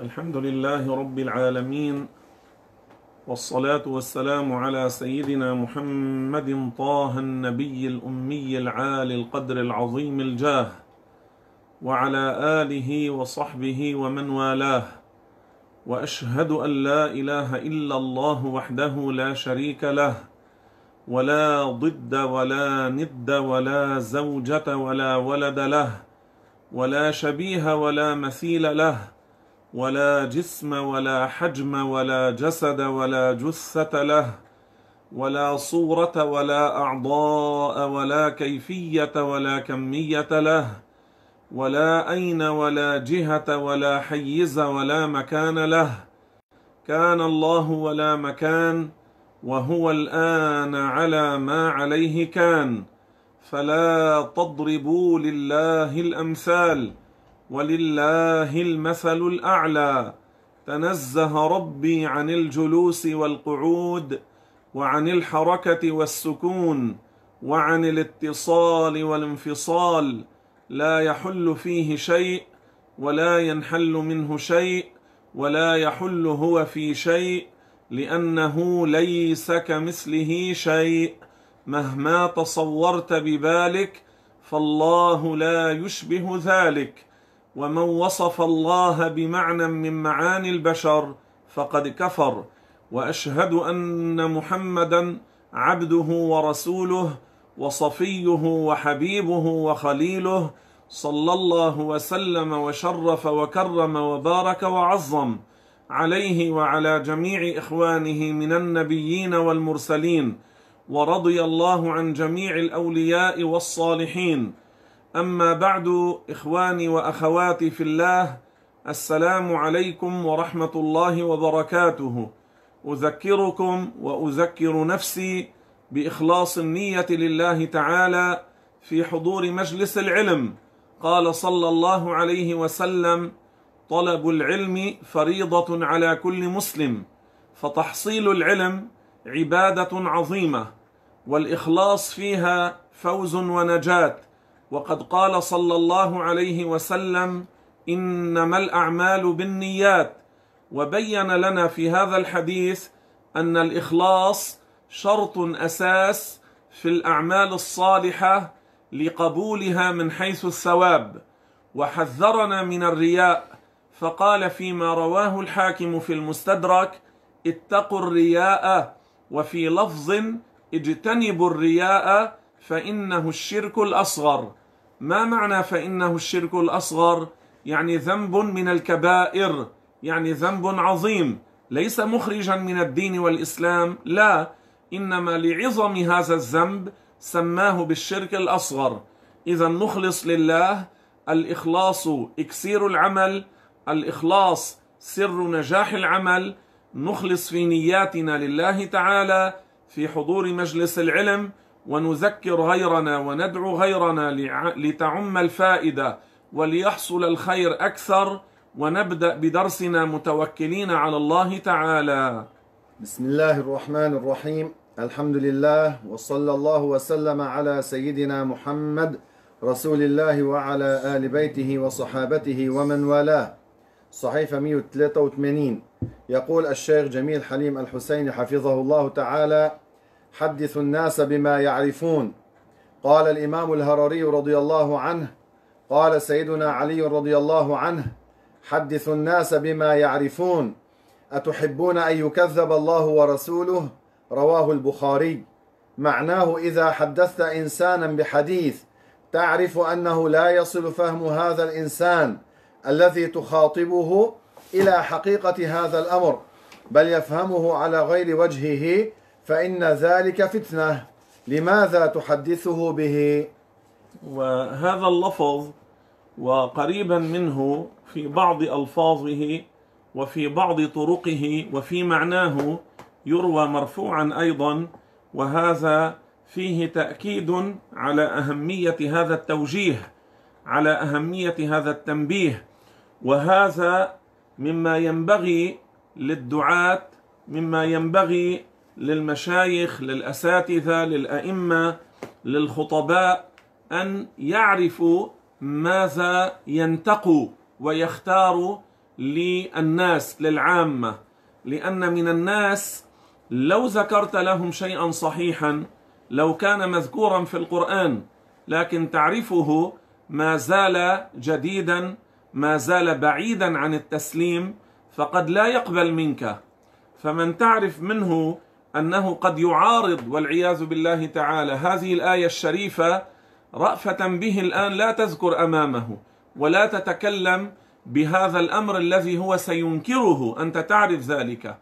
الحمد لله رب العالمين والصلاة والسلام على سيدنا محمد طه النبي الأمي العالي القدر العظيم الجاه وعلى آله وصحبه ومن والاه وأشهد أن لا إله إلا الله وحده لا شريك له ولا ضد ولا ند ولا زوجة ولا ولد له ولا شبيه ولا مثيل له ولا جسم ولا حجم ولا جسد ولا جثة له ولا صورة ولا أعضاء ولا كيفية ولا كمية له ولا أين ولا جهة ولا حيز ولا مكان له كان الله ولا مكان وهو الآن على ما عليه كان فلا تضربوا لله الأمثال ولله المثل الاعلى تنزه ربي عن الجلوس والقعود وعن الحركه والسكون وعن الاتصال والانفصال لا يحل فيه شيء ولا ينحل منه شيء ولا يحل هو في شيء لانه ليس كمثله شيء مهما تصورت ببالك فالله لا يشبه ذلك ومن وصف الله بمعنى من معاني البشر فقد كفر واشهد ان محمدا عبده ورسوله وصفيه وحبيبه وخليله صلى الله وسلم وشرف وكرم وبارك وعظم عليه وعلى جميع اخوانه من النبيين والمرسلين ورضي الله عن جميع الاولياء والصالحين أما بعد إخواني وأخواتي في الله السلام عليكم ورحمة الله وبركاته أذكركم وأذكر نفسي بإخلاص النية لله تعالى في حضور مجلس العلم قال صلى الله عليه وسلم طلب العلم فريضة على كل مسلم فتحصيل العلم عبادة عظيمة والإخلاص فيها فوز ونجاه وقد قال صلى الله عليه وسلم انما الاعمال بالنيات وبين لنا في هذا الحديث ان الاخلاص شرط اساس في الاعمال الصالحه لقبولها من حيث الثواب وحذرنا من الرياء فقال فيما رواه الحاكم في المستدرك اتقوا الرياء وفي لفظ اجتنبوا الرياء فانه الشرك الاصغر ما معنى فإنه الشرك الأصغر يعني ذنب من الكبائر يعني ذنب عظيم ليس مخرجا من الدين والإسلام لا إنما لعظم هذا الذنب سماه بالشرك الأصغر إذا نخلص لله الإخلاص إكسير العمل الإخلاص سر نجاح العمل نخلص في نياتنا لله تعالى في حضور مجلس العلم ونذكر غيرنا وندعو غيرنا لتعم الفائدة وليحصل الخير أكثر ونبدأ بدرسنا متوكلين على الله تعالى بسم الله الرحمن الرحيم الحمد لله وصلى الله وسلم على سيدنا محمد رسول الله وعلى آل بيته وصحابته ومن والاه صحيفة 183 يقول الشيخ جميل حليم الحسين حفظه الله تعالى حدث الناس بما يعرفون قال الإمام الهرري رضي الله عنه قال سيدنا علي رضي الله عنه حدث الناس بما يعرفون أتحبون أن يكذب الله ورسوله رواه البخاري معناه إذا حدثت إنسانا بحديث تعرف أنه لا يصل فهم هذا الإنسان الذي تخاطبه إلى حقيقة هذا الأمر بل يفهمه على غير وجهه فإن ذلك فتنة لماذا تحدثه به وهذا اللفظ وقريبا منه في بعض ألفاظه وفي بعض طرقه وفي معناه يروى مرفوعا أيضا وهذا فيه تأكيد على أهمية هذا التوجيه على أهمية هذا التنبيه وهذا مما ينبغي للدعاة مما ينبغي للمشايخ للاساتذه للائمه للخطباء ان يعرفوا ماذا ينتقوا ويختاروا للناس للعامه لان من الناس لو ذكرت لهم شيئا صحيحا لو كان مذكورا في القران لكن تعرفه ما زال جديدا ما زال بعيدا عن التسليم فقد لا يقبل منك فمن تعرف منه أنه قد يعارض والعياذ بالله تعالى هذه الآية الشريفة رأفة به الآن لا تذكر أمامه ولا تتكلم بهذا الأمر الذي هو سينكره أنت تعرف ذلك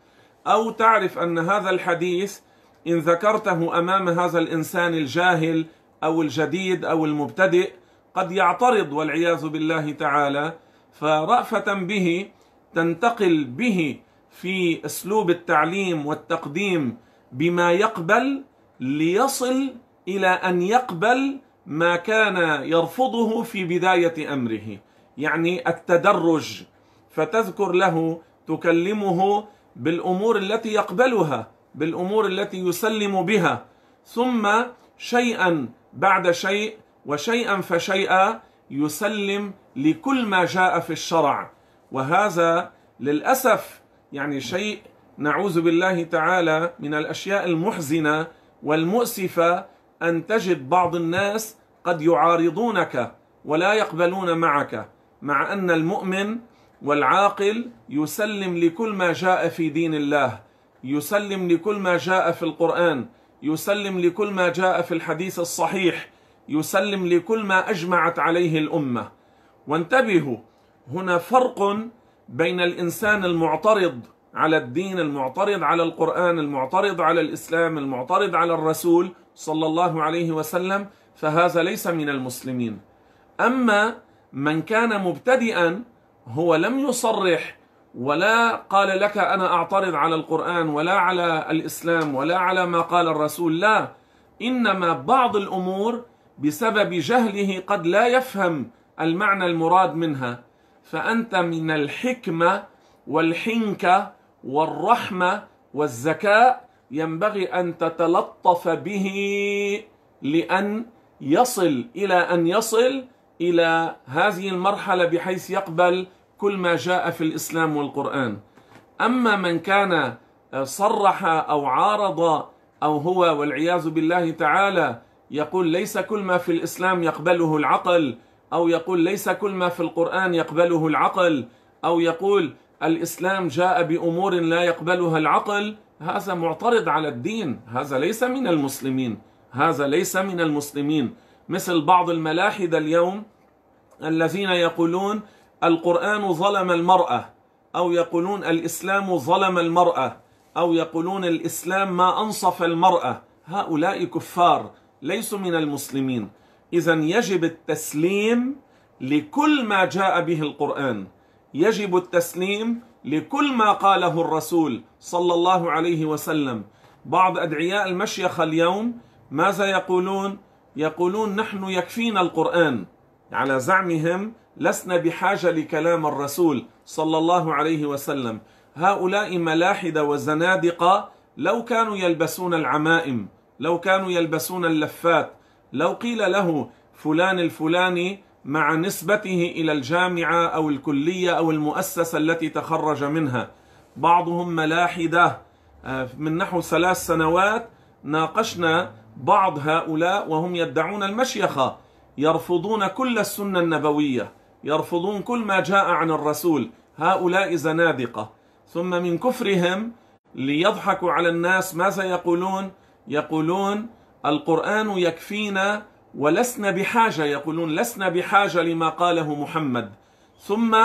أو تعرف أن هذا الحديث إن ذكرته أمام هذا الإنسان الجاهل أو الجديد أو المبتدئ قد يعترض والعياذ بالله تعالى فرأفة به تنتقل به في اسلوب التعليم والتقديم بما يقبل ليصل الى ان يقبل ما كان يرفضه في بدايه امره يعني التدرج فتذكر له تكلمه بالامور التي يقبلها بالامور التي يسلم بها ثم شيئا بعد شيء وشيئا فشيئا يسلم لكل ما جاء في الشرع وهذا للاسف يعني شيء نعوذ بالله تعالى من الاشياء المحزنه والمؤسفه ان تجد بعض الناس قد يعارضونك ولا يقبلون معك مع ان المؤمن والعاقل يسلم لكل ما جاء في دين الله يسلم لكل ما جاء في القران يسلم لكل ما جاء في الحديث الصحيح يسلم لكل ما اجمعت عليه الامه وانتبهوا هنا فرق بين الإنسان المعترض على الدين المعترض على القرآن المعترض على الإسلام المعترض على الرسول صلى الله عليه وسلم فهذا ليس من المسلمين أما من كان مبتدئا هو لم يصرح ولا قال لك أنا أعترض على القرآن ولا على الإسلام ولا على ما قال الرسول لا إنما بعض الأمور بسبب جهله قد لا يفهم المعنى المراد منها فأنت من الحكمة والحنكة والرحمة والذكاء ينبغي أن تتلطف به لأن يصل إلى أن يصل إلى هذه المرحلة بحيث يقبل كل ما جاء في الإسلام والقرآن أما من كان صرح أو عارض أو هو والعياذ بالله تعالى يقول ليس كل ما في الإسلام يقبله العقل أو يقول ليس كل ما في القرآن يقبله العقل أو يقول الإسلام جاء بأمور لا يقبلها العقل هذا معترض على الدين هذا ليس من المسلمين هذا ليس من المسلمين مثل بعض الملاحدة اليوم الذين يقولون القرآن ظلم المرأة أو يقولون الإسلام ظلم المرأة أو يقولون الإسلام ما أنصف المرأة هؤلاء كفار ليسوا من المسلمين إذا يجب التسليم لكل ما جاء به القرآن يجب التسليم لكل ما قاله الرسول صلى الله عليه وسلم بعض أدعياء المشيخة اليوم ماذا يقولون؟ يقولون نحن يكفينا القرآن على زعمهم لسنا بحاجة لكلام الرسول صلى الله عليه وسلم هؤلاء ملاحدة وزنادقة لو كانوا يلبسون العمائم لو كانوا يلبسون اللفات لو قيل له فلان الفلاني مع نسبته إلى الجامعة أو الكلية أو المؤسسة التي تخرج منها بعضهم ملاحدة آه، من نحو ثلاث سنوات ناقشنا بعض هؤلاء وهم يدعون المشيخة يرفضون كل السنة النبوية يرفضون كل ما جاء عن الرسول هؤلاء زنادقة ثم من كفرهم ليضحكوا على الناس ماذا يقولون؟ يقولون القرآن يكفينا ولسنا بحاجة يقولون لسنا بحاجة لما قاله محمد ثم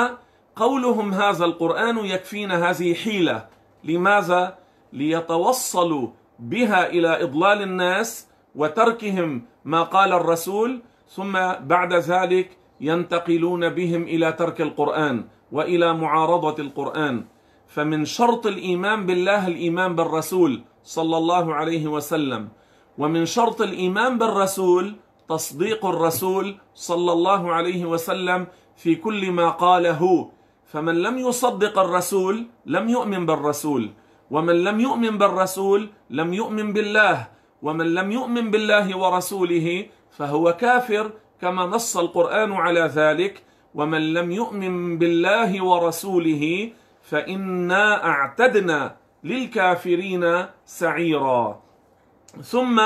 قولهم هذا القرآن يكفينا هذه حيلة لماذا؟ ليتوصلوا بها إلى إضلال الناس وتركهم ما قال الرسول ثم بعد ذلك ينتقلون بهم إلى ترك القرآن وإلى معارضة القرآن فمن شرط الإيمان بالله الإيمان بالرسول صلى الله عليه وسلم ومن شرط الايمان بالرسول تصديق الرسول صلى الله عليه وسلم في كل ما قاله فمن لم يصدق الرسول لم يؤمن بالرسول ومن لم يؤمن بالرسول لم يؤمن بالله ومن لم يؤمن بالله ورسوله فهو كافر كما نص القرآن على ذلك ومن لم يؤمن بالله ورسوله فإنا أعتدنا للكافرين سعيرا ثم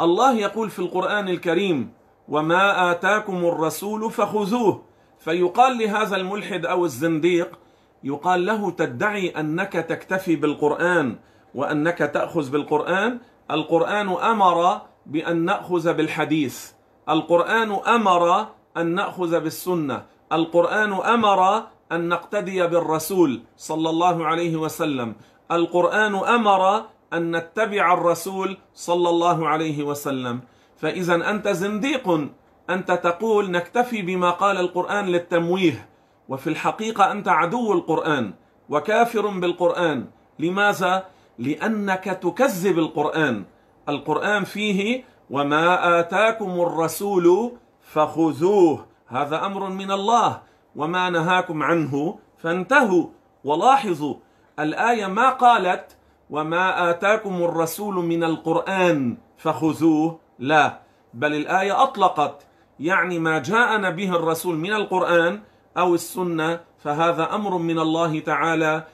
الله يقول في القرآن الكريم وما آتاكم الرسول فخذوه فيقال لهذا الملحد أو الزنديق يقال له تدعي أنك تكتفي بالقرآن وأنك تأخذ بالقرآن القرآن أمر بأن نأخذ بالحديث القرآن أمر أن نأخذ بالسنة القرآن أمر أن نقتدي بالرسول صلى الله عليه وسلم القرآن أمر أن نتبع الرسول صلى الله عليه وسلم فإذا أنت زنديق أنت تقول نكتفي بما قال القرآن للتمويه وفي الحقيقة أنت عدو القرآن وكافر بالقرآن لماذا؟ لأنك تكذب القرآن القرآن فيه وما آتاكم الرسول فخذوه هذا أمر من الله وما نهاكم عنه فانتهوا ولاحظوا الآية ما قالت وما آتاكم الرسول من القرآن فخذوه لا بل الآية أطلقت يعني ما جاءنا به الرسول من القرآن أو السنة فهذا أمر من الله تعالى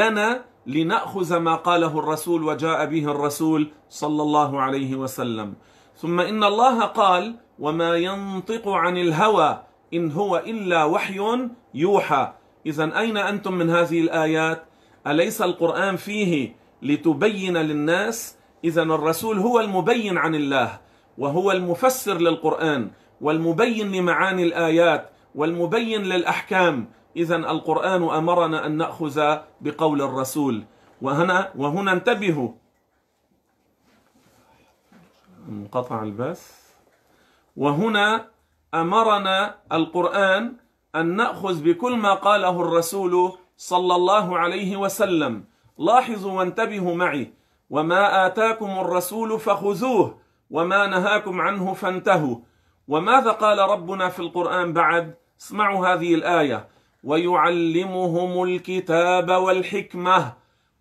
لنا لنأخذ ما قاله الرسول وجاء به الرسول صلى الله عليه وسلم ثم إن الله قال وما ينطق عن الهوى إن هو إلا وحي يوحى إذا أين أنتم من هذه الآيات أليس القرآن فيه لتبين للناس إذا الرسول هو المبين عن الله وهو المفسر للقرآن والمبين لمعاني الآيات والمبين للأحكام إذا القرآن أمرنا أن نأخذ بقول الرسول وهنا وهنا انتبهوا انقطع البث وهنا أمرنا القرآن أن نأخذ بكل ما قاله الرسول صلى الله عليه وسلم لاحظوا وانتبهوا معي وما آتاكم الرسول فخذوه وما نهاكم عنه فانتهوا وماذا قال ربنا في القرآن بعد اسمعوا هذه الآية ويعلمهم الكتاب والحكمة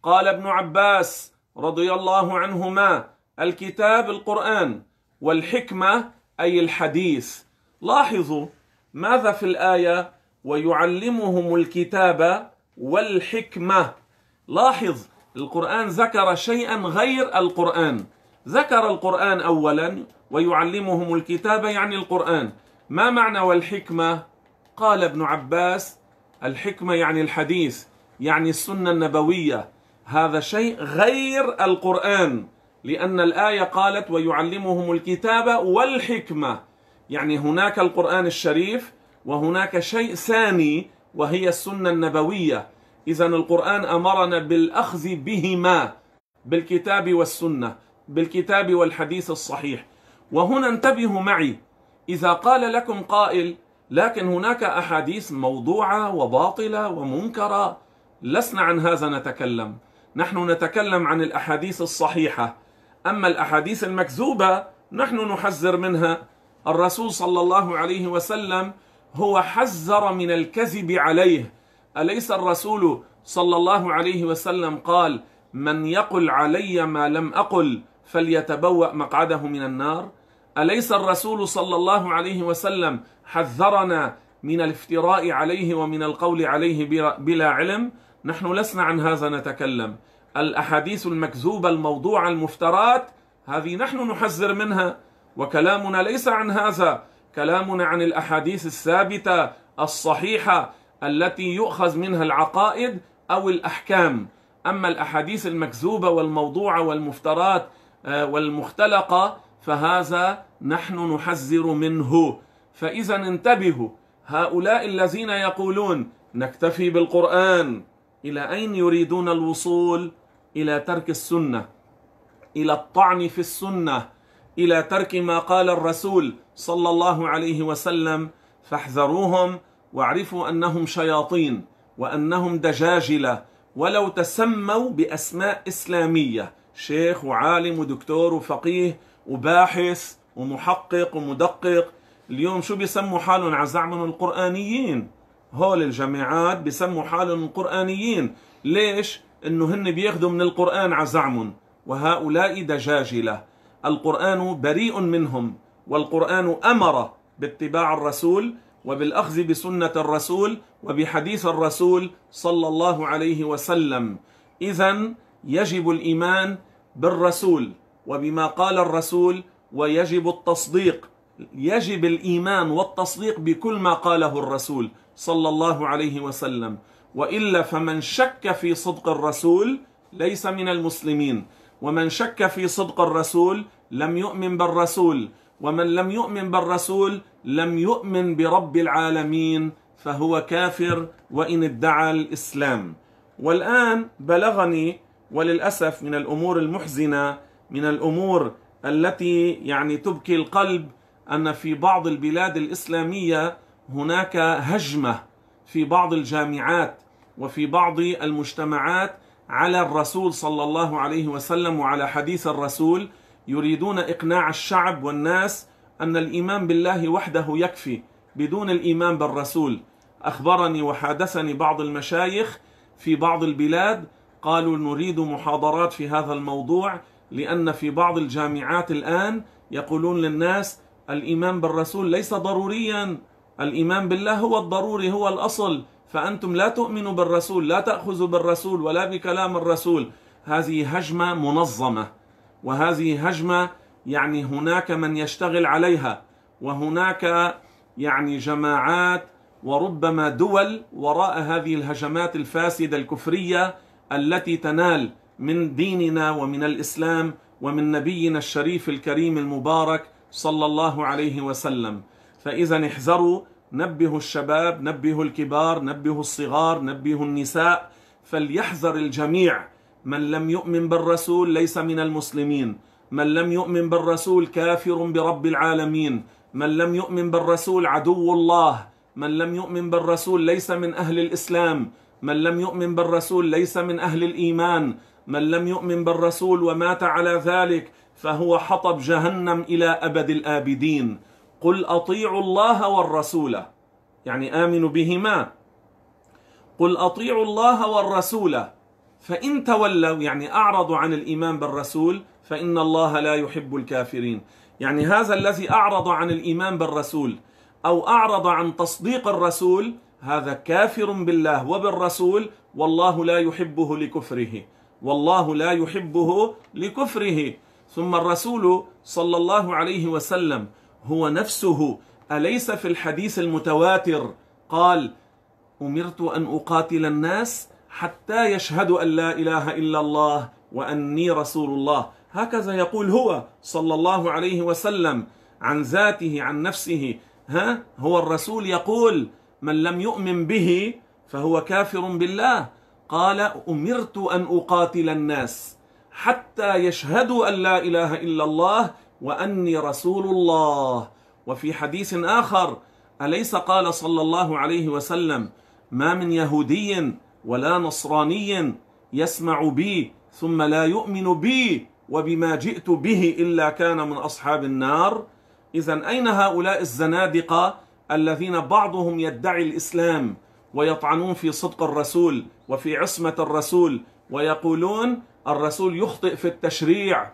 قال ابن عباس رضي الله عنهما الكتاب القرآن والحكمة أي الحديث لاحظوا ماذا في الآية ويعلمهم الكتاب والحكمة لاحظ القرآن ذكر شيئا غير القرآن ذكر القرآن أولا ويعلمهم الكتاب يعني القرآن ما معنى والحكمة قال ابن عباس الحكمة يعني الحديث يعني السنة النبوية هذا شيء غير القرآن لأن الآية قالت ويعلمهم الكتاب والحكمة يعني هناك القرآن الشريف وهناك شيء ثاني وهي السنة النبوية إذا القرآن أمرنا بالأخذ بهما بالكتاب والسنة بالكتاب والحديث الصحيح وهنا انتبهوا معي إذا قال لكم قائل لكن هناك أحاديث موضوعة وباطلة ومنكرة لسنا عن هذا نتكلم نحن نتكلم عن الأحاديث الصحيحة أما الأحاديث المكذوبة نحن نحذر منها الرسول صلى الله عليه وسلم هو حذر من الكذب عليه أليس الرسول صلى الله عليه وسلم قال من يقل علي ما لم أقل فليتبوأ مقعده من النار أليس الرسول صلى الله عليه وسلم حذرنا من الافتراء عليه ومن القول عليه بلا علم نحن لسنا عن هذا نتكلم الأحاديث المكذوبة الموضوعة المفترات هذه نحن نحذر منها وكلامنا ليس عن هذا كلامنا عن الأحاديث الثابتة الصحيحة التي يؤخذ منها العقائد أو الأحكام أما الأحاديث المكذوبة والموضوعة والمفترات آه، والمختلقة فهذا نحن نحذر منه فإذا انتبهوا هؤلاء الذين يقولون نكتفي بالقرآن إلى أين يريدون الوصول إلى ترك السنة إلى الطعن في السنة إلى ترك ما قال الرسول صلى الله عليه وسلم فاحذروهم واعرفوا أنهم شياطين وأنهم دجاجلة ولو تسموا بأسماء إسلامية شيخ وعالم ودكتور وفقيه وباحث ومحقق ومدقق اليوم شو بيسموا حالهم على زعمهم القرآنيين هول الجماعات بيسموا حالهم القرآنيين ليش؟ انه هن بياخذوا من القرآن على زعمهم وهؤلاء دجاجلة القرآن بريء منهم والقرآن أمر باتباع الرسول وبالأخذ بسنة الرسول وبحديث الرسول صلى الله عليه وسلم إذا يجب الإيمان بالرسول وبما قال الرسول ويجب التصديق يجب الإيمان والتصديق بكل ما قاله الرسول صلى الله عليه وسلم وإلا فمن شك في صدق الرسول ليس من المسلمين ومن شك في صدق الرسول لم يؤمن بالرسول ومن لم يؤمن بالرسول لم يؤمن برب العالمين فهو كافر وإن ادعى الإسلام والآن بلغني وللأسف من الأمور المحزنة من الأمور التي يعني تبكي القلب أن في بعض البلاد الإسلامية هناك هجمة في بعض الجامعات وفي بعض المجتمعات على الرسول صلى الله عليه وسلم وعلى حديث الرسول يريدون إقناع الشعب والناس أن الإيمان بالله وحده يكفي بدون الإيمان بالرسول أخبرني وحادثني بعض المشايخ في بعض البلاد قالوا نريد محاضرات في هذا الموضوع لأن في بعض الجامعات الآن يقولون للناس الإيمان بالرسول ليس ضروريا الإيمان بالله هو الضروري هو الأصل فأنتم لا تؤمنوا بالرسول لا تأخذوا بالرسول ولا بكلام الرسول هذه هجمة منظمة وهذه هجمة يعني هناك من يشتغل عليها وهناك يعني جماعات وربما دول وراء هذه الهجمات الفاسده الكفريه التي تنال من ديننا ومن الاسلام ومن نبينا الشريف الكريم المبارك صلى الله عليه وسلم فاذا احذروا نبهوا الشباب نبهوا الكبار نبهوا الصغار نبهوا النساء فليحذر الجميع من لم يؤمن بالرسول ليس من المسلمين من لم يؤمن بالرسول كافر برب العالمين من لم يؤمن بالرسول عدو الله من لم يؤمن بالرسول ليس من أهل الإسلام من لم يؤمن بالرسول ليس من أهل الإيمان من لم يؤمن بالرسول ومات على ذلك فهو حطب جهنم إلى أبد الآبدين قل أطيعوا الله والرسول يعني آمنوا بهما قل أطيعوا الله والرسول فإن تولوا يعني أعرضوا عن الإيمان بالرسول فإن الله لا يحب الكافرين يعني هذا الذي أعرض عن الإيمان بالرسول أو أعرض عن تصديق الرسول هذا كافر بالله وبالرسول والله لا يحبه لكفره والله لا يحبه لكفره ثم الرسول صلى الله عليه وسلم هو نفسه أليس في الحديث المتواتر قال أمرت أن أقاتل الناس حتى يشهدوا أن لا إله إلا الله وأني رسول الله هكذا يقول هو صلى الله عليه وسلم عن ذاته عن نفسه ها هو الرسول يقول من لم يؤمن به فهو كافر بالله قال امرت ان اقاتل الناس حتى يشهدوا ان لا اله الا الله واني رسول الله وفي حديث اخر اليس قال صلى الله عليه وسلم ما من يهودي ولا نصراني يسمع بي ثم لا يؤمن بي وبما جئت به إلا كان من أصحاب النار إذا أين هؤلاء الزنادقة الذين بعضهم يدعي الإسلام ويطعنون في صدق الرسول وفي عصمة الرسول ويقولون الرسول يخطئ في التشريع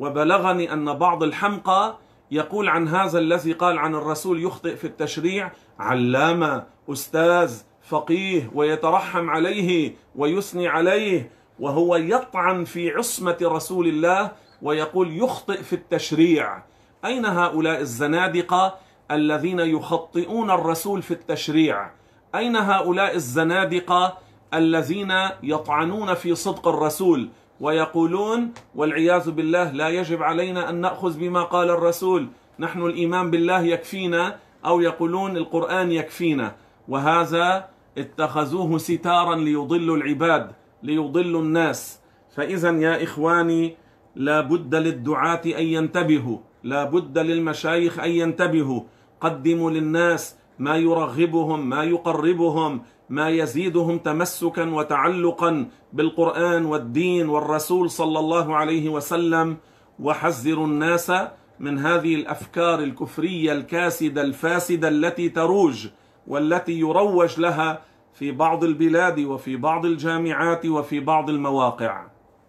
وبلغني أن بعض الحمقى يقول عن هذا الذي قال عن الرسول يخطئ في التشريع علامة أستاذ فقيه ويترحم عليه ويثني عليه وهو يطعن في عصمة رسول الله ويقول يخطئ في التشريع أين هؤلاء الزنادقة الذين يخطئون الرسول في التشريع أين هؤلاء الزنادقة الذين يطعنون في صدق الرسول ويقولون والعياذ بالله لا يجب علينا أن نأخذ بما قال الرسول نحن الإيمان بالله يكفينا أو يقولون القرآن يكفينا وهذا اتخذوه ستارا ليضلوا العباد ليضلوا الناس فإذا يا إخواني لا بد للدعاة أن ينتبهوا لا بد للمشايخ أن ينتبهوا قدموا للناس ما يرغبهم ما يقربهم ما يزيدهم تمسكا وتعلقا بالقرآن والدين والرسول صلى الله عليه وسلم وحذروا الناس من هذه الأفكار الكفرية الكاسدة الفاسدة التي تروج والتي يروج لها في بعض البلاد وفي بعض الجامعات وفي بعض المواقع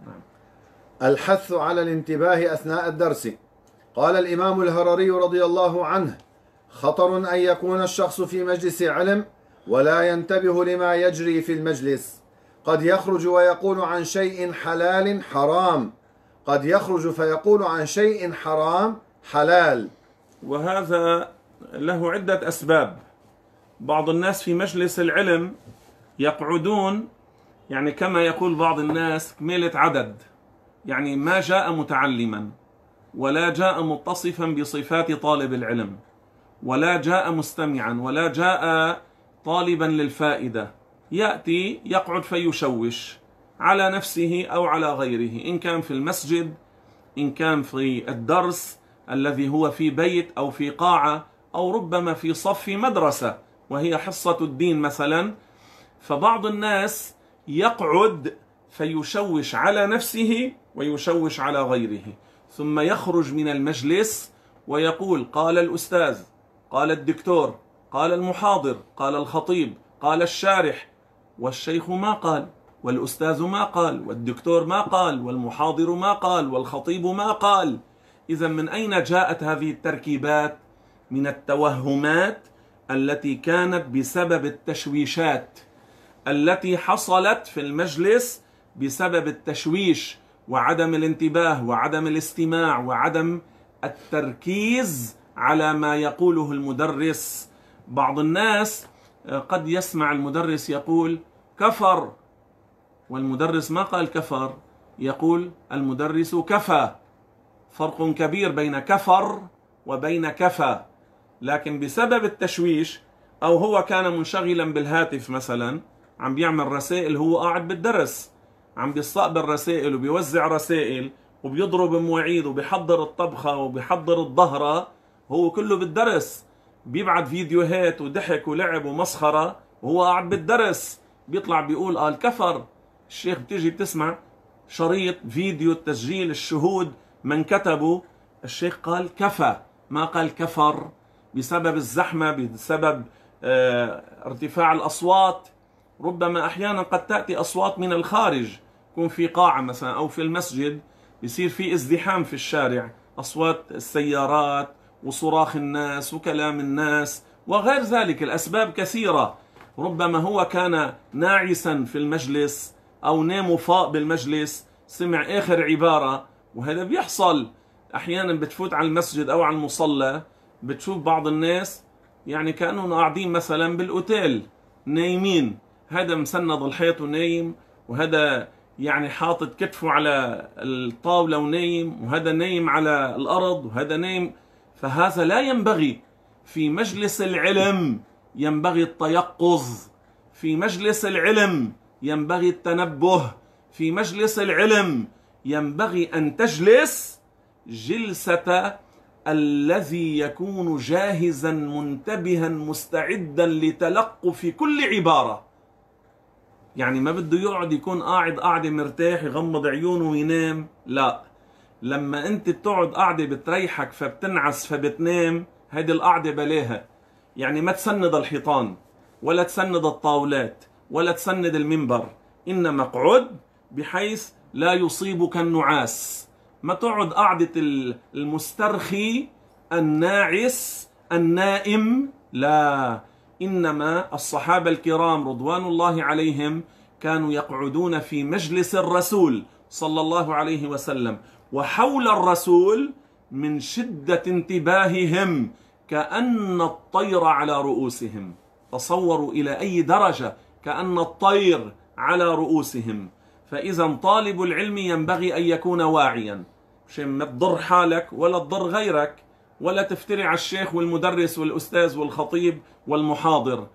نعم. الحث على الانتباه أثناء الدرس قال الإمام الهرري رضي الله عنه خطر أن يكون الشخص في مجلس علم ولا ينتبه لما يجري في المجلس قد يخرج ويقول عن شيء حلال حرام قد يخرج فيقول عن شيء حرام حلال وهذا له عدة أسباب بعض الناس في مجلس العلم يقعدون يعني كما يقول بعض الناس كميلة عدد يعني ما جاء متعلما ولا جاء متصفا بصفات طالب العلم ولا جاء مستمعا ولا جاء طالبا للفائدة يأتي يقعد فيشوش على نفسه أو على غيره إن كان في المسجد إن كان في الدرس الذي هو في بيت أو في قاعة أو ربما في صف مدرسة وهي حصة الدين مثلا فبعض الناس يقعد فيشوش على نفسه ويشوش على غيره ثم يخرج من المجلس ويقول قال الأستاذ قال الدكتور قال المحاضر قال الخطيب قال الشارح والشيخ ما قال والأستاذ ما قال والدكتور ما قال والمحاضر ما قال والخطيب ما قال إذا من أين جاءت هذه التركيبات من التوهمات التي كانت بسبب التشويشات التي حصلت في المجلس بسبب التشويش وعدم الانتباه وعدم الاستماع وعدم التركيز على ما يقوله المدرس بعض الناس آه، قد يسمع المدرس يقول كفر والمدرس ما قال كفر يقول المدرس كفى فرق كبير بين كفر وبين كفى لكن بسبب التشويش او هو كان منشغلا بالهاتف مثلا عم بيعمل رسائل هو قاعد بالدرس عم بيستقبل رسائل وبيوزع رسائل وبيضرب مواعيد وبيحضر الطبخة وبيحضر الظهرة هو كله بالدرس بيبعد فيديوهات وضحك ولعب ومسخرة وهو قاعد بالدرس بيطلع بيقول قال كفر الشيخ بتيجي بتسمع شريط فيديو التسجيل الشهود من كتبه الشيخ قال كفى ما قال كفر بسبب الزحمه بسبب آه، ارتفاع الاصوات ربما احيانا قد تاتي اصوات من الخارج يكون في قاعه مثلا او في المسجد بيصير في ازدحام في الشارع اصوات السيارات وصراخ الناس وكلام الناس وغير ذلك الاسباب كثيره ربما هو كان ناعسا في المجلس او نام فاء بالمجلس سمع اخر عباره وهذا بيحصل احيانا بتفوت على المسجد او على المصلى بتشوف بعض الناس يعني كانهم قاعدين مثلا بالاوتيل نايمين هذا مسند الحيط ونايم وهذا يعني حاطط كتفه على الطاوله ونايم وهذا نايم على الارض وهذا نايم فهذا لا ينبغي في مجلس العلم ينبغي التيقظ في مجلس العلم ينبغي التنبه في مجلس العلم ينبغي ان تجلس جلسه الذي يكون جاهزا منتبها مستعدا لتلقف كل عباره يعني ما بده يقعد يكون قاعد قاعده مرتاح يغمض عيونه وينام لا لما انت بتقعد قاعده بتريحك فبتنعس فبتنام هذه القعده بلاها يعني ما تسند الحيطان ولا تسند الطاولات ولا تسند المنبر انما اقعد بحيث لا يصيبك النعاس ما تقعد قعدة المسترخي الناعس النائم لا إنما الصحابة الكرام رضوان الله عليهم كانوا يقعدون في مجلس الرسول صلى الله عليه وسلم وحول الرسول من شدة انتباههم كأن الطير على رؤوسهم تصوروا إلى أي درجة كأن الطير على رؤوسهم فإذا طالب العلم ينبغي أن يكون واعيا عشان ما تضر حالك ولا تضر غيرك ولا تفتري على الشيخ والمدرس والأستاذ والخطيب والمحاضر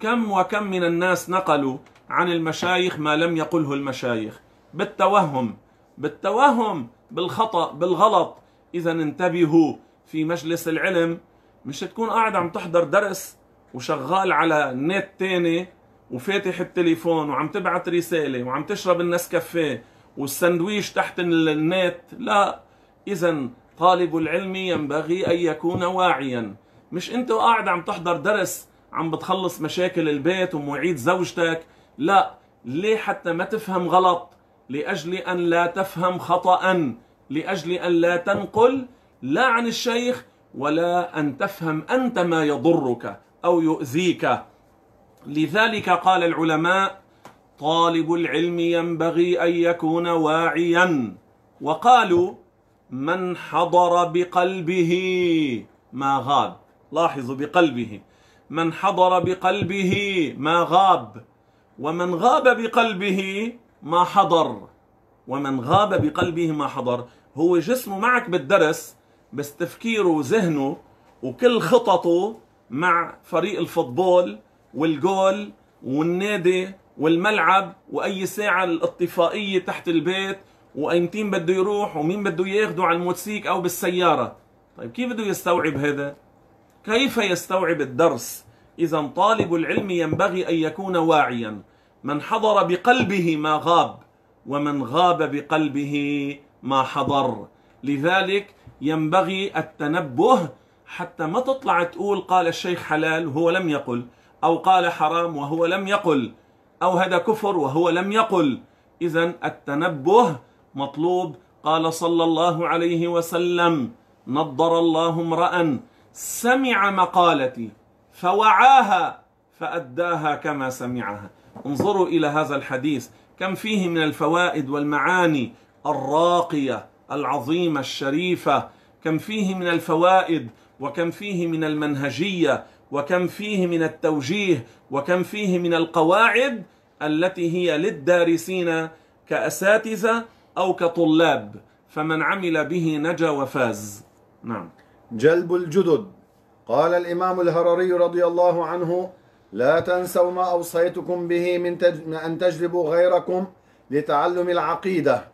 كم وكم من الناس نقلوا عن المشايخ ما لم يقله المشايخ بالتوهم بالتوهم بالخطأ بالغلط إذا انتبهوا في مجلس العلم مش تكون قاعد عم تحضر درس وشغال على نت تاني وفاتح التليفون وعم تبعت رسالة وعم تشرب النسكافيه والسندويش تحت النت لا اذا طالب العلم ينبغي ان يكون واعيا مش انت قاعد عم تحضر درس عم بتخلص مشاكل البيت ومعيد زوجتك لا ليه حتى ما تفهم غلط لاجل ان لا تفهم خطا لاجل ان لا تنقل لا عن الشيخ ولا ان تفهم انت ما يضرك او يؤذيك لذلك قال العلماء طالب العلم ينبغي أن يكون واعيا وقالوا من حضر بقلبه ما غاب لاحظوا بقلبه من حضر بقلبه ما غاب ومن غاب بقلبه ما حضر ومن غاب بقلبه ما حضر هو جسمه معك بالدرس بس تفكيره وذهنه وكل خططه مع فريق الفوتبول والجول والنادي والملعب واي ساعه الاطفائيه تحت البيت وايمتين بده يروح ومين بده ياخده على الموتسيك او بالسياره طيب كيف بده يستوعب هذا كيف يستوعب الدرس اذا طالب العلم ينبغي ان يكون واعيا من حضر بقلبه ما غاب ومن غاب بقلبه ما حضر لذلك ينبغي التنبه حتى ما تطلع تقول قال الشيخ حلال وهو لم يقل او قال حرام وهو لم يقل أو هذا كفر وهو لم يقل إذا التنبه مطلوب قال صلى الله عليه وسلم نضر الله امرأ سمع مقالتي فوعاها فأداها كما سمعها انظروا إلى هذا الحديث كم فيه من الفوائد والمعاني الراقية العظيمة الشريفة كم فيه من الفوائد وكم فيه من المنهجية وكم فيه من التوجيه وكم فيه من القواعد التي هي للدارسين كأساتذة أو كطلاب فمن عمل به نجا وفاز نعم جلب الجدد قال الإمام الهرري رضي الله عنه لا تنسوا ما أوصيتكم به من تج... أن تجلبوا غيركم لتعلم العقيدة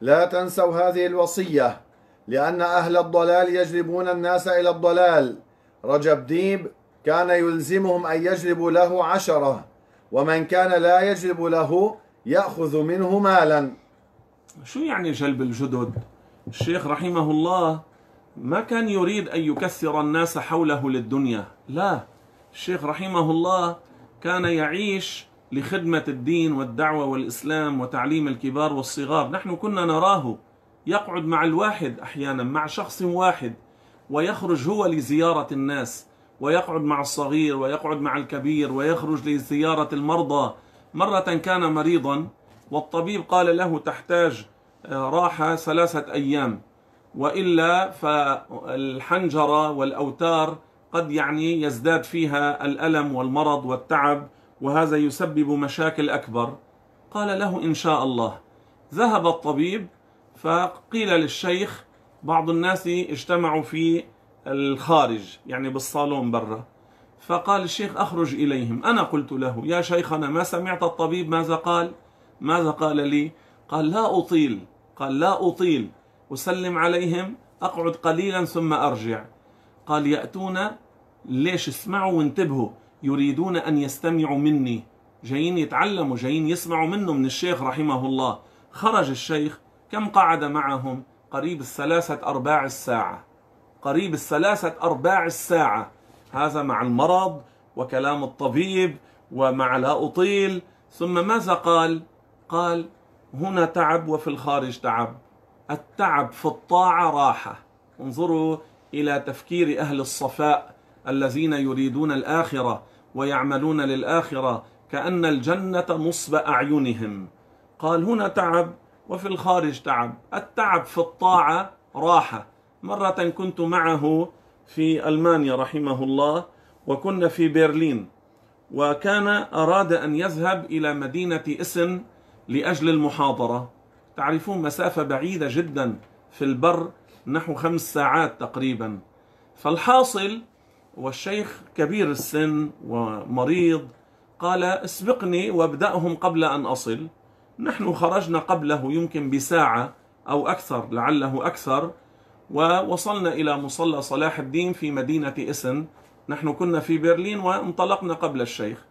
لا تنسوا هذه الوصية لأن أهل الضلال يجلبون الناس إلى الضلال رجب ديب كان يلزمهم أن يجلبوا له عشرة ومن كان لا يجلب له يأخذ منه مالا شو يعني جلب الجدد؟ الشيخ رحمه الله ما كان يريد أن يكثر الناس حوله للدنيا لا الشيخ رحمه الله كان يعيش لخدمة الدين والدعوة والإسلام وتعليم الكبار والصغار نحن كنا نراه يقعد مع الواحد أحيانا مع شخص واحد ويخرج هو لزيارة الناس ويقعد مع الصغير ويقعد مع الكبير ويخرج لزيارة المرضى مرة كان مريضا والطبيب قال له تحتاج آه، راحة ثلاثة أيام وإلا فالحنجرة والأوتار قد يعني يزداد فيها الألم والمرض والتعب وهذا يسبب مشاكل أكبر قال له إن شاء الله ذهب الطبيب فقيل للشيخ بعض الناس اجتمعوا في الخارج يعني بالصالون برا فقال الشيخ أخرج إليهم أنا قلت له يا شيخنا ما سمعت الطبيب ماذا قال ماذا قال لي قال لا أطيل قال لا أطيل أسلم عليهم أقعد قليلا ثم أرجع قال يأتون ليش اسمعوا وانتبهوا يريدون أن يستمعوا مني جايين يتعلموا جايين يسمعوا منه من الشيخ رحمه الله خرج الشيخ كم قعد معهم قريب الثلاثة أرباع الساعة قريب الثلاثة أرباع الساعة هذا مع المرض وكلام الطبيب ومع لا أطيل ثم ماذا قال؟ قال هنا تعب وفي الخارج تعب التعب في الطاعة راحة انظروا إلى تفكير أهل الصفاء الذين يريدون الآخرة ويعملون للآخرة كأن الجنة نصب أعينهم قال هنا تعب وفي الخارج تعب التعب في الطاعة راحة مرة كنت معه في ألمانيا رحمه الله وكنا في برلين وكان أراد أن يذهب إلى مدينة إسن لأجل المحاضرة تعرفون مسافة بعيدة جدا في البر نحو خمس ساعات تقريبا فالحاصل والشيخ كبير السن ومريض قال اسبقني وابدأهم قبل أن أصل نحن خرجنا قبله يمكن بساعة أو أكثر لعله أكثر ووصلنا إلى مصلى صلاح الدين في مدينة إسن نحن كنا في برلين وانطلقنا قبل الشيخ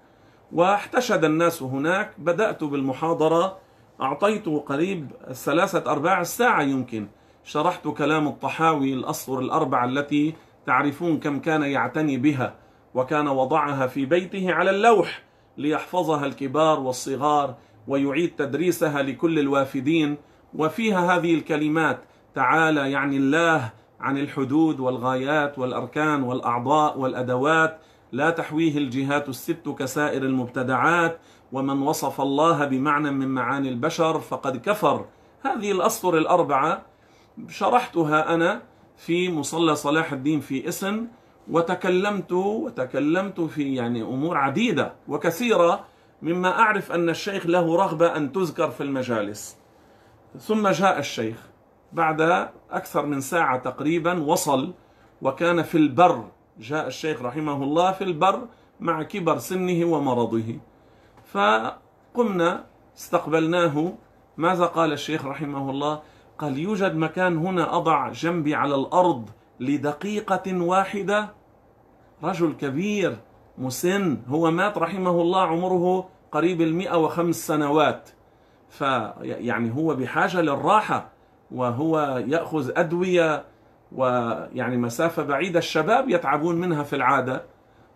واحتشد الناس هناك بدأت بالمحاضرة أعطيت قريب ثلاثة أرباع الساعة يمكن شرحت كلام الطحاوي الأسطر الأربعة التي تعرفون كم كان يعتني بها وكان وضعها في بيته على اللوح ليحفظها الكبار والصغار ويعيد تدريسها لكل الوافدين وفيها هذه الكلمات تعالى يعني الله عن الحدود والغايات والاركان والاعضاء والادوات لا تحويه الجهات الست كسائر المبتدعات ومن وصف الله بمعنى من معاني البشر فقد كفر هذه الاسطر الاربعه شرحتها انا في مصلى صلاح الدين في اسن وتكلمت وتكلمت في يعني امور عديده وكثيره مما اعرف ان الشيخ له رغبه ان تذكر في المجالس ثم جاء الشيخ بعد أكثر من ساعة تقريبا وصل وكان في البر جاء الشيخ رحمه الله في البر مع كبر سنه ومرضه فقمنا استقبلناه ماذا قال الشيخ رحمه الله قال يوجد مكان هنا أضع جنبي على الأرض لدقيقة واحدة رجل كبير مسن هو مات رحمه الله عمره قريب المئة وخمس سنوات فيعني هو بحاجة للراحة وهو ياخذ ادويه ويعني مسافه بعيده الشباب يتعبون منها في العاده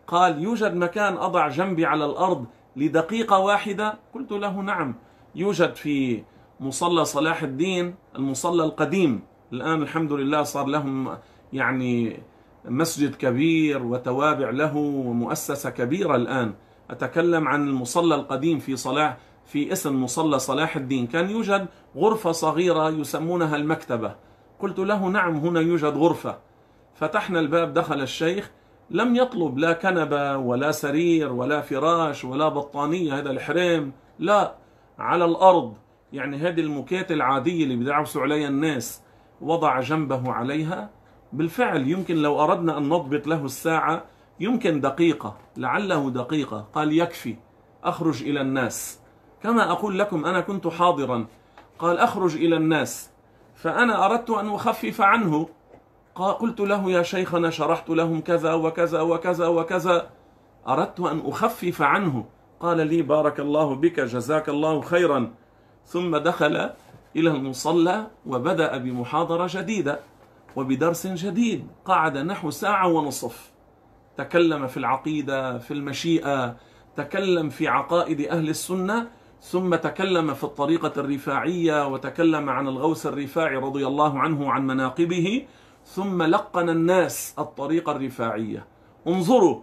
قال يوجد مكان اضع جنبي على الارض لدقيقه واحده قلت له نعم يوجد في مصلى صلاح الدين المصلى القديم الان الحمد لله صار لهم يعني مسجد كبير وتوابع له ومؤسسه كبيره الان اتكلم عن المصلى القديم في صلاح في اسم مصلى صلاح الدين كان يوجد غرفة صغيرة يسمونها المكتبة قلت له نعم هنا يوجد غرفة فتحنا الباب دخل الشيخ لم يطلب لا كنبة ولا سرير ولا فراش ولا بطانية هذا الحريم لا على الأرض يعني هذه الموكيت العادية اللي بيدعسوا عليها الناس وضع جنبه عليها بالفعل يمكن لو أردنا أن نضبط له الساعة يمكن دقيقة لعله دقيقة قال يكفي أخرج إلى الناس كما أقول لكم أنا كنت حاضرا قال أخرج إلى الناس فأنا أردت أن أخفف عنه قلت له يا شيخنا شرحت لهم كذا وكذا وكذا وكذا أردت أن أخفف عنه قال لي بارك الله بك جزاك الله خيرا ثم دخل إلى المصلى وبدأ بمحاضرة جديدة وبدرس جديد قعد نحو ساعة ونصف تكلم في العقيدة في المشيئة تكلم في عقائد أهل السنة ثم تكلم في الطريقة الرفاعية وتكلم عن الغوث الرفاعي رضي الله عنه عن مناقبه ثم لقن الناس الطريقة الرفاعية انظروا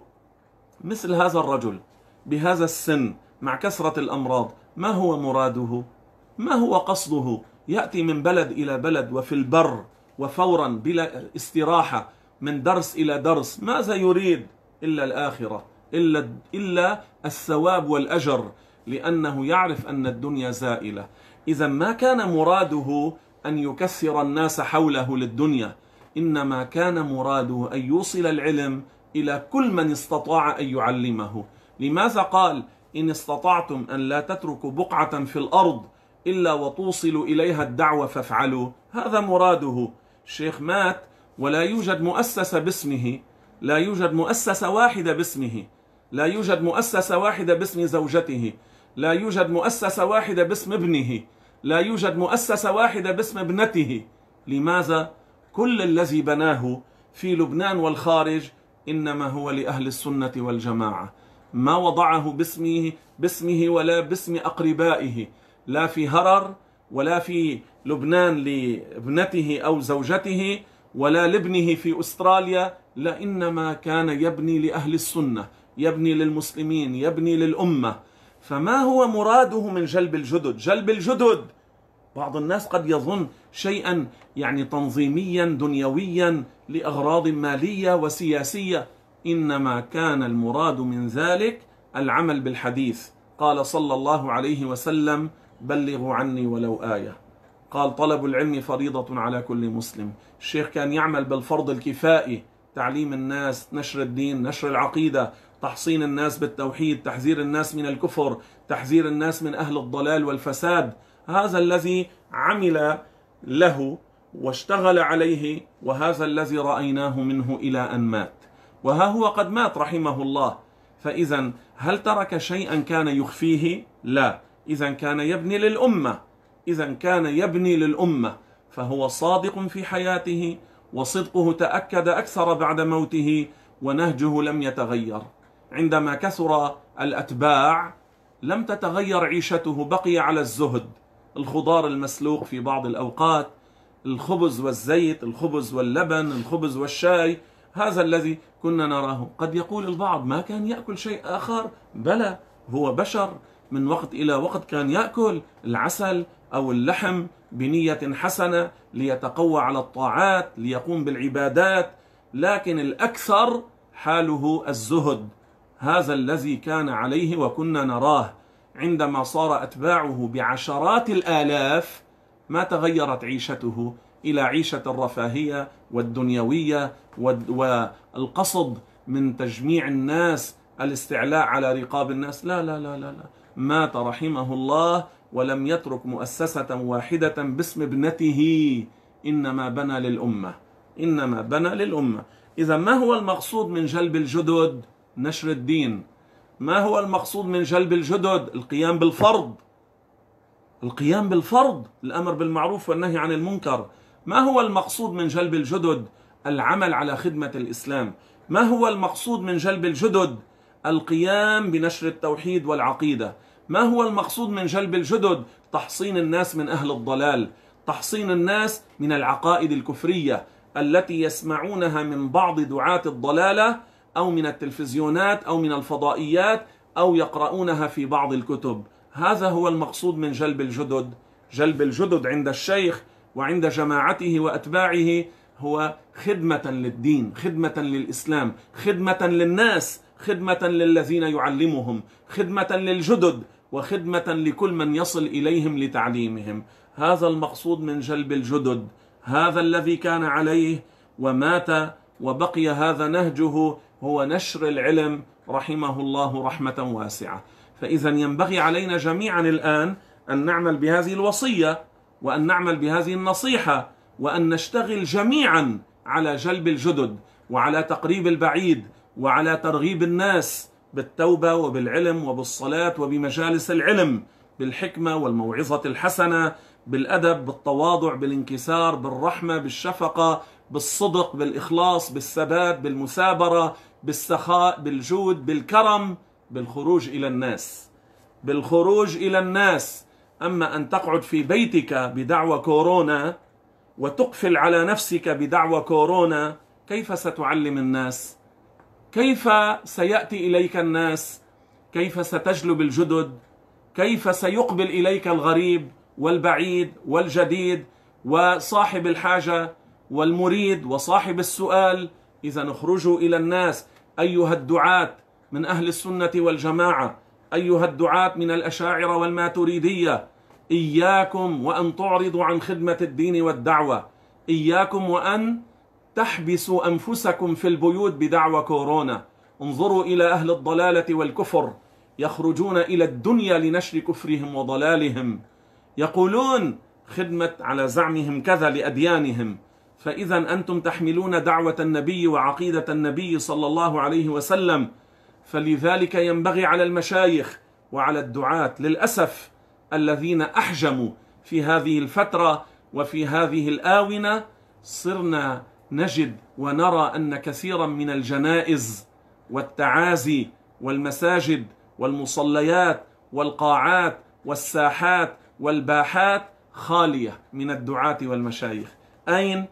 مثل هذا الرجل بهذا السن مع كثرة الأمراض ما هو مراده ما هو قصده يأتي من بلد إلى بلد وفي البر وفورا بلا استراحة من درس إلى درس ماذا يريد إلا الآخرة إلا, إلا الثواب والأجر لأنه يعرف أن الدنيا زائلة إذا ما كان مراده أن يكثر الناس حوله للدنيا إنما كان مراده أن يوصل العلم إلى كل من استطاع أن يعلمه لماذا قال إن استطعتم أن لا تتركوا بقعة في الأرض إلا وتوصلوا إليها الدعوة فافعلوا هذا مراده الشيخ مات ولا يوجد مؤسسة باسمه لا يوجد مؤسسة واحدة باسمه لا يوجد مؤسسة واحدة باسم زوجته لا يوجد مؤسسة واحدة باسم ابنه لا يوجد مؤسسة واحدة باسم ابنته لماذا؟ كل الذي بناه في لبنان والخارج إنما هو لأهل السنة والجماعة ما وضعه باسمه باسمه ولا باسم أقربائه لا في هرر ولا في لبنان لابنته أو زوجته ولا لابنه في أستراليا لإنما كان يبني لأهل السنة يبني للمسلمين يبني للأمة فما هو مراده من جلب الجدد جلب الجدد بعض الناس قد يظن شيئا يعني تنظيميا دنيويا لاغراض ماليه وسياسيه انما كان المراد من ذلك العمل بالحديث قال صلى الله عليه وسلم بلغوا عني ولو ايه قال طلب العلم فريضه على كل مسلم الشيخ كان يعمل بالفرض الكفائي تعليم الناس نشر الدين نشر العقيده تحصين الناس بالتوحيد تحذير الناس من الكفر تحذير الناس من أهل الضلال والفساد هذا الذي عمل له واشتغل عليه وهذا الذي رأيناه منه إلى أن مات وها هو قد مات رحمه الله فإذا هل ترك شيئا كان يخفيه؟ لا إذا كان يبني للأمة إذا كان يبني للأمة فهو صادق في حياته وصدقه تأكد أكثر بعد موته ونهجه لم يتغير عندما كثر الأتباع لم تتغير عيشته بقي على الزهد الخضار المسلوق في بعض الأوقات الخبز والزيت الخبز واللبن الخبز والشاي هذا الذي كنا نراه قد يقول البعض ما كان يأكل شيء آخر بلى هو بشر من وقت إلى وقت كان يأكل العسل أو اللحم بنية حسنة ليتقوى على الطاعات ليقوم بالعبادات لكن الأكثر حاله الزهد هذا الذي كان عليه وكنا نراه عندما صار أتباعه بعشرات الآلاف ما تغيرت عيشته إلى عيشة الرفاهية والدنيوية والقصد من تجميع الناس الاستعلاء على رقاب الناس لا لا لا لا, لا. مات رحمه الله ولم يترك مؤسسة واحدة باسم ابنته إنما بنى للأمة إنما بنى للأمة إذا ما هو المقصود من جلب الجدد نشر الدين ما هو المقصود من جلب الجدد القيام بالفرض القيام بالفرض الأمر بالمعروف والنهي عن المنكر ما هو المقصود من جلب الجدد العمل على خدمة الإسلام ما هو المقصود من جلب الجدد القيام بنشر التوحيد والعقيدة ما هو المقصود من جلب الجدد تحصين الناس من أهل الضلال تحصين الناس من العقائد الكفرية التي يسمعونها من بعض دعاة الضلالة أو من التلفزيونات أو من الفضائيات أو يقرؤونها في بعض الكتب هذا هو المقصود من جلب الجدد جلب الجدد عند الشيخ وعند جماعته وأتباعه هو خدمة للدين خدمة للإسلام خدمة للناس خدمة للذين يعلمهم خدمة للجدد وخدمة لكل من يصل إليهم لتعليمهم هذا المقصود من جلب الجدد هذا الذي كان عليه ومات وبقي هذا نهجه هو نشر العلم رحمه الله رحمة واسعة فإذا ينبغي علينا جميعا الآن أن نعمل بهذه الوصية وأن نعمل بهذه النصيحة وأن نشتغل جميعا على جلب الجدد وعلى تقريب البعيد وعلى ترغيب الناس بالتوبة وبالعلم وبالصلاة وبمجالس العلم بالحكمة والموعظة الحسنة بالأدب بالتواضع بالانكسار بالرحمة بالشفقة بالصدق بالإخلاص بالثبات بالمثابرة بالسخاء بالجود بالكرم بالخروج إلى الناس بالخروج إلى الناس أما أن تقعد في بيتك بدعوى كورونا وتقفل على نفسك بدعوى كورونا كيف ستعلم الناس كيف سياتي اليك الناس كيف ستجلب الجدد كيف سيقبل اليك الغريب والبعيد والجديد وصاحب الحاجه والمريد وصاحب السؤال إذا اخرجوا إلى الناس أيها الدعاة من أهل السنة والجماعة أيها الدعاة من الأشاعرة والماتريدية إياكم وأن تعرضوا عن خدمة الدين والدعوة إياكم وأن تحبسوا أنفسكم في البيوت بدعوة كورونا انظروا إلى أهل الضلالة والكفر يخرجون إلى الدنيا لنشر كفرهم وضلالهم يقولون خدمة على زعمهم كذا لأديانهم فإذا أنتم تحملون دعوة النبي وعقيدة النبي صلى الله عليه وسلم فلذلك ينبغي على المشايخ وعلى الدعاة للأسف الذين أحجموا في هذه الفترة وفي هذه الآونة صرنا نجد ونرى أن كثيرا من الجنائز والتعازي والمساجد والمصليات والقاعات والساحات والباحات خالية من الدعاة والمشايخ أين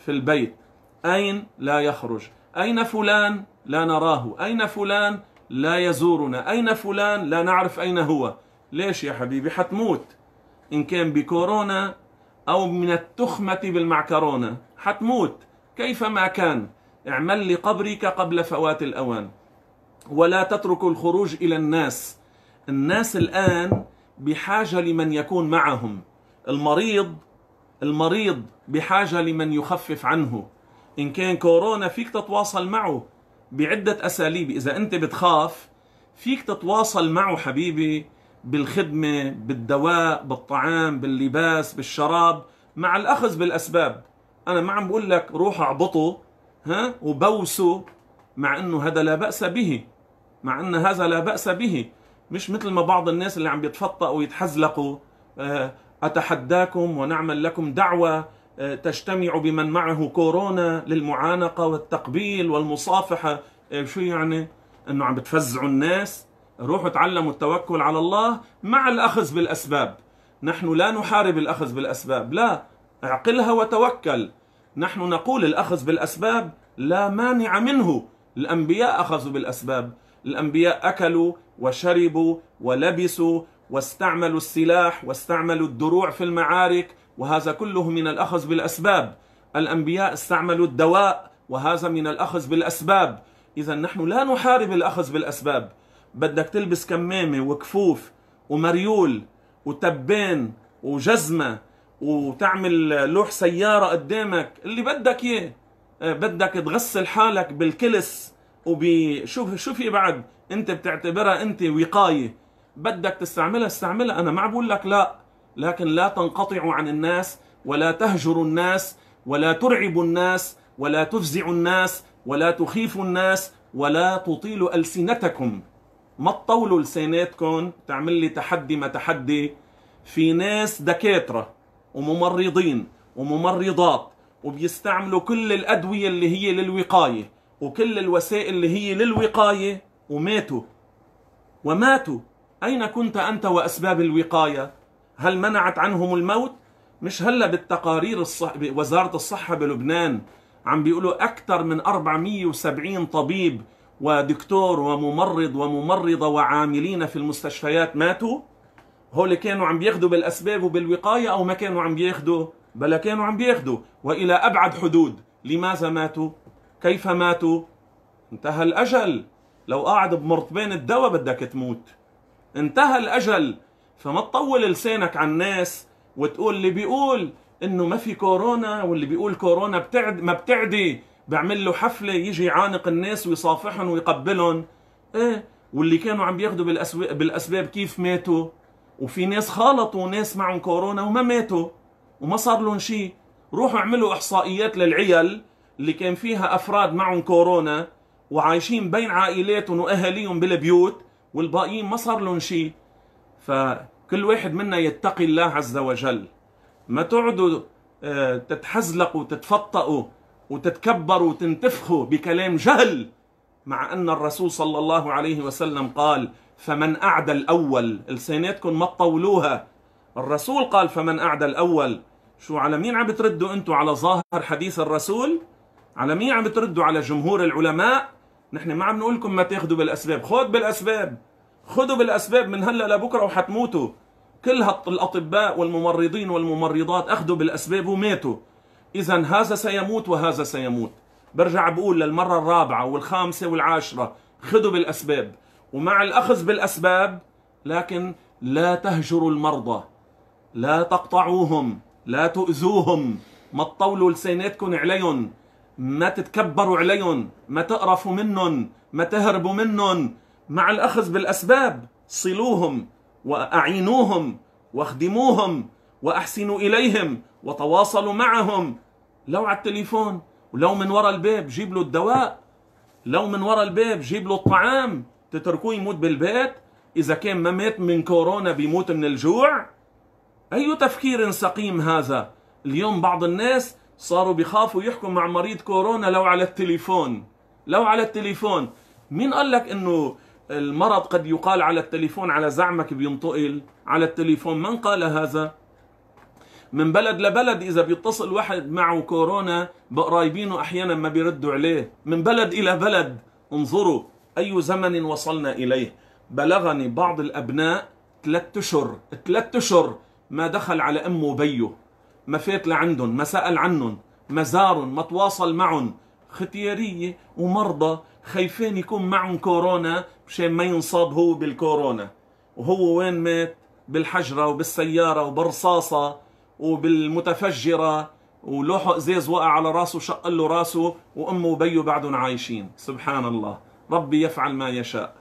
في البيت أين لا يخرج أين فلان لا نراه أين فلان لا يزورنا أين فلان لا نعرف أين هو ليش يا حبيبي حتموت إن كان بكورونا أو من التخمة بالمعكرونة حتموت كيفما كان اعمل لقبرك قبل فوات الأوان ولا تترك الخروج إلى الناس الناس الآن بحاجة لمن يكون معهم المريض المريض بحاجة لمن يخفف عنه إن كان كورونا فيك تتواصل معه بعدة أساليب إذا أنت بتخاف فيك تتواصل معه حبيبي بالخدمة بالدواء بالطعام باللباس بالشراب مع الأخذ بالأسباب أنا ما عم بقول لك روح اعبطه ها وبوسه مع أنه هذا لا بأس به مع أن هذا لا بأس به مش مثل ما بعض الناس اللي عم بيتفطأ ويتحزلقوا آه، أتحداكم ونعمل لكم دعوة آه، تجتمع بمن معه كورونا للمعانقة والتقبيل والمصافحة آه، شو يعني أنه عم بتفزعوا الناس روحوا تعلموا التوكل على الله مع الأخذ بالأسباب نحن لا نحارب الأخذ بالأسباب لا اعقلها وتوكل نحن نقول الأخذ بالأسباب لا مانع منه الأنبياء أخذوا بالأسباب الأنبياء أكلوا وشربوا ولبسوا واستعملوا السلاح واستعملوا الدروع في المعارك وهذا كله من الأخذ بالأسباب الأنبياء استعملوا الدواء وهذا من الأخذ بالأسباب إذا نحن لا نحارب الأخذ بالأسباب بدك تلبس كمامة وكفوف ومريول وتبان وجزمة وتعمل لوح سيارة قدامك اللي بدك إياه آه، بدك تغسل حالك بالكلس وبشوف شو في بعد انت بتعتبرها انت وقايه بدك تستعملها استعملها انا ما بقول لك لا لكن لا تنقطع عن الناس ولا تهجر الناس ولا ترعب الناس ولا تفزع الناس ولا تخيف الناس ولا تطيل ألسنتكم ما تطولوا لساناتكم تعمل لي تحدي ما تحدي في ناس دكاترة وممرضين وممرضات وبيستعملوا كل الأدوية اللي هي للوقاية وكل الوسائل اللي هي للوقاية وماتوا وماتوا أين كنت أنت وأسباب الوقاية؟ هل منعت عنهم الموت؟ مش هلا بالتقارير الصح... وزارة الصحة بلبنان عم بيقولوا أكثر من 470 طبيب ودكتور وممرض وممرضة وعاملين في المستشفيات ماتوا هول كانوا عم بياخذوا بالأسباب وبالوقاية أو ما كانوا عم بياخذوا؟ بلا كانوا عم بياخذوا وإلى أبعد حدود لماذا ماتوا كيف ماتوا انتهى الأجل لو قاعد بمرطبين الدواء بدك تموت انتهى الأجل فما تطول لسانك على الناس وتقول اللي بيقول انه ما في كورونا واللي بيقول كورونا بتعد ما بتعدي بعمل له حفله يجي يعانق الناس ويصافحهم ويقبلهم ايه واللي كانوا عم بياخذوا بالأسو... بالاسباب كيف ماتوا وفي ناس خالطوا ناس معهم كورونا وما ماتوا وما صار لهم شيء روحوا اعملوا احصائيات للعيال اللي كان فيها افراد معهم كورونا وعايشين بين عائلاتهم واهاليهم بالبيوت والباقيين ما صار لهم شيء فكل واحد منا يتقي الله عز وجل ما تقعدوا آه، تتحزلقوا وتتفطئوا وتتكبروا وتنتفخوا بكلام جهل مع أن الرسول صلى الله عليه وسلم قال فمن أعدى الأول لساناتكم ما تطولوها الرسول قال فمن أعدى الأول شو على مين عم بتردوا أنتوا على ظاهر حديث الرسول على مين عم بتردوا على جمهور العلماء نحن ما عم نقول لكم ما تاخذوا بالاسباب خذ بالاسباب خذوا بالاسباب من هلا لبكره وحتموتوا كل الاطباء والممرضين والممرضات اخذوا بالاسباب وماتوا اذا هذا سيموت وهذا سيموت برجع بقول للمره الرابعه والخامسه والعاشره خذوا بالاسباب ومع الاخذ بالاسباب لكن لا تهجروا المرضى لا تقطعوهم لا تؤذوهم ما تطولوا لساناتكم عليهم ما تتكبروا عليهم ما تقرفوا منهم ما تهربوا منهم مع الأخذ بالأسباب صلوهم وأعينوهم واخدموهم وأحسنوا إليهم وتواصلوا معهم لو على التليفون ولو من ورا الباب جيب له الدواء لو من ورا الباب جيب له الطعام تتركوه يموت بالبيت إذا كان ما مات من كورونا بيموت من الجوع أي تفكير سقيم هذا اليوم بعض الناس صاروا بيخافوا يحكوا مع مريض كورونا لو على التليفون لو على التليفون مين قال لك انه المرض قد يقال على التليفون على زعمك بينطقل على التليفون من قال هذا من بلد لبلد اذا بيتصل واحد معه كورونا بقرايبينه احيانا ما بيردوا عليه من بلد الى بلد انظروا اي زمن وصلنا اليه بلغني بعض الابناء ثلاثة اشهر ثلاثة اشهر ما دخل على امه وبيه ما فات لعندهم ما سأل عنهم ما زارهم ما تواصل معهم ختيارية ومرضى خايفين يكون معهم كورونا مشان ما ينصاب هو بالكورونا وهو وين مات بالحجرة وبالسيارة وبالرصاصة وبالمتفجرة ولوح ازاز وقع على راسه شق له راسه وامه وبيه بعدهم عايشين سبحان الله ربي يفعل ما يشاء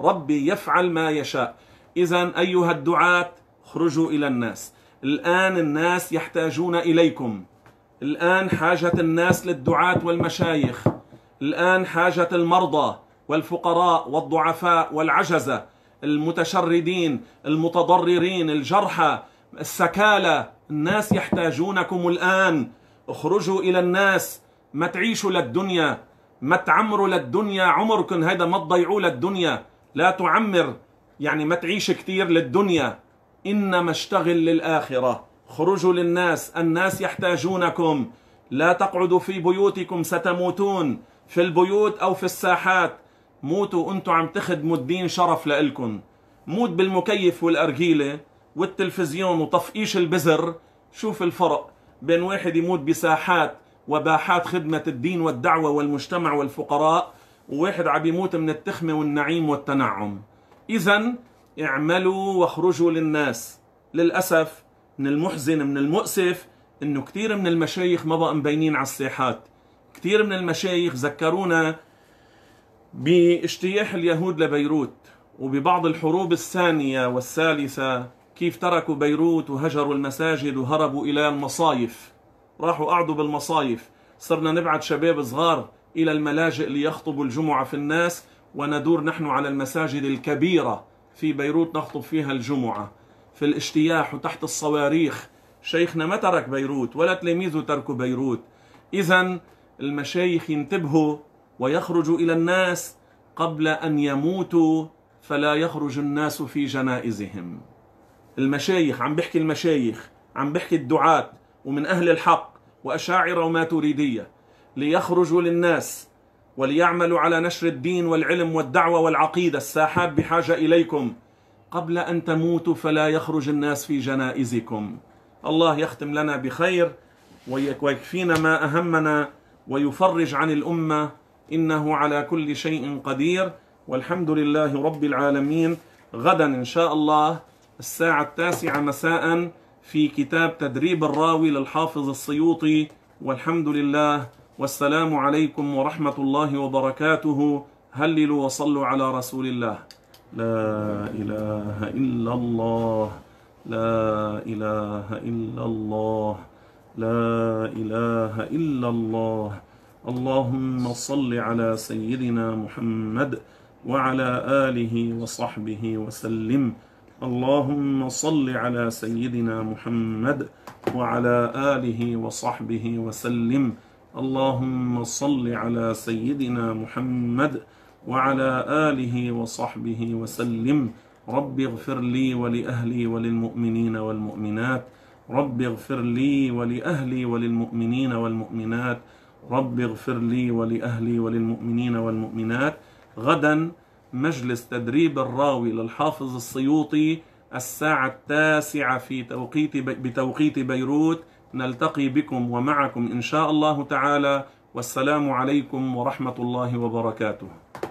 ربي يفعل ما يشاء اذا ايها الدعاة اخرجوا الى الناس الآن الناس يحتاجون إليكم الآن حاجة الناس للدعاة والمشايخ الآن حاجة المرضى والفقراء والضعفاء والعجزة المتشردين المتضررين الجرحى السكالى الناس يحتاجونكم الآن اخرجوا إلى الناس ما تعيشوا للدنيا ما تعمروا للدنيا عمركم هذا ما تضيعوا للدنيا لا تعمر يعني ما تعيش كثير للدنيا إنما اشتغل للآخرة خرجوا للناس الناس يحتاجونكم لا تقعدوا في بيوتكم ستموتون في البيوت أو في الساحات موتوا انتم عم تخدموا الدين شرف لإلكم موت بالمكيف والأرجيلة والتلفزيون وتفقيش البزر شوف الفرق بين واحد يموت بساحات وباحات خدمة الدين والدعوة والمجتمع والفقراء وواحد عم يموت من التخمة والنعيم والتنعم إذا اعملوا واخرجوا للناس للأسف من المحزن من المؤسف انه كثير من المشايخ ما بقى مبينين على الساحات كثير من المشايخ ذكرونا باجتياح اليهود لبيروت وببعض الحروب الثانية والثالثة كيف تركوا بيروت وهجروا المساجد وهربوا إلى المصايف راحوا قعدوا بالمصايف صرنا نبعد شباب صغار إلى الملاجئ ليخطبوا الجمعة في الناس وندور نحن على المساجد الكبيرة في بيروت نخطب فيها الجمعة في الاجتياح وتحت الصواريخ شيخنا ما ترك بيروت ولا تلاميذه تركوا بيروت إذا المشايخ ينتبهوا ويخرجوا إلى الناس قبل أن يموتوا فلا يخرج الناس في جنائزهم المشايخ عم بحكي المشايخ عم بحكي الدعاة ومن أهل الحق وأشاعرة وما تريدية ليخرجوا للناس وليعملوا على نشر الدين والعلم والدعوة والعقيدة الساحات بحاجة إليكم قبل أن تموتوا فلا يخرج الناس في جنائزكم الله يختم لنا بخير ويكفينا ما أهمنا ويفرج عن الأمة إنه على كل شيء قدير والحمد لله رب العالمين غدا إن شاء الله الساعة التاسعة مساء في كتاب تدريب الراوي للحافظ السيوطي والحمد لله والسلام عليكم ورحمة الله وبركاته هللوا وصلوا على رسول الله لا إله إلا الله لا إله إلا الله لا إله إلا الله اللهم صل على سيدنا محمد وعلى آله وصحبه وسلم اللهم صل على سيدنا محمد وعلى آله وصحبه وسلم اللهم صل على سيدنا محمد وعلى آله وصحبه وسلم رب اغفر لي ولأهلي وللمؤمنين والمؤمنات رب اغفر لي ولأهلي وللمؤمنين والمؤمنات رب اغفر لي ولأهلي وللمؤمنين والمؤمنات غدا مجلس تدريب الراوي للحافظ السيوطي الساعة التاسعة في توقيت بتوقيت بيروت نلتقي بكم ومعكم إن شاء الله تعالى والسلام عليكم ورحمة الله وبركاته